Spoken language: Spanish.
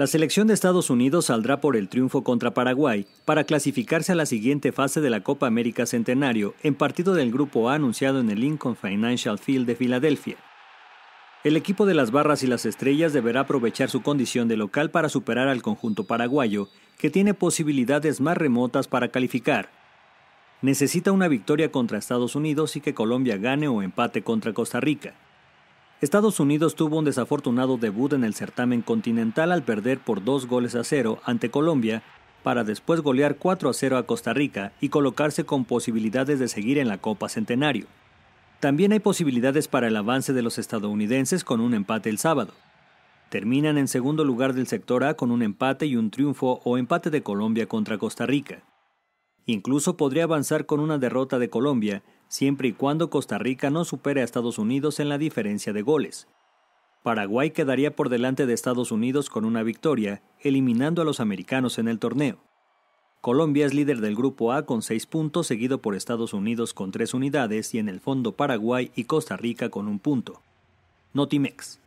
La selección de Estados Unidos saldrá por el triunfo contra Paraguay para clasificarse a la siguiente fase de la Copa América Centenario en partido del Grupo A anunciado en el Lincoln Financial Field de Filadelfia. El equipo de las Barras y las Estrellas deberá aprovechar su condición de local para superar al conjunto paraguayo, que tiene posibilidades más remotas para calificar. Necesita una victoria contra Estados Unidos y que Colombia gane o empate contra Costa Rica. Estados Unidos tuvo un desafortunado debut en el certamen continental al perder por dos goles a cero ante Colombia, para después golear 4 a 0 a Costa Rica y colocarse con posibilidades de seguir en la Copa Centenario. También hay posibilidades para el avance de los estadounidenses con un empate el sábado. Terminan en segundo lugar del sector A con un empate y un triunfo o empate de Colombia contra Costa Rica. Incluso podría avanzar con una derrota de Colombia siempre y cuando Costa Rica no supere a Estados Unidos en la diferencia de goles. Paraguay quedaría por delante de Estados Unidos con una victoria, eliminando a los americanos en el torneo. Colombia es líder del Grupo A con 6 puntos, seguido por Estados Unidos con tres unidades y en el fondo Paraguay y Costa Rica con un punto. Notimex.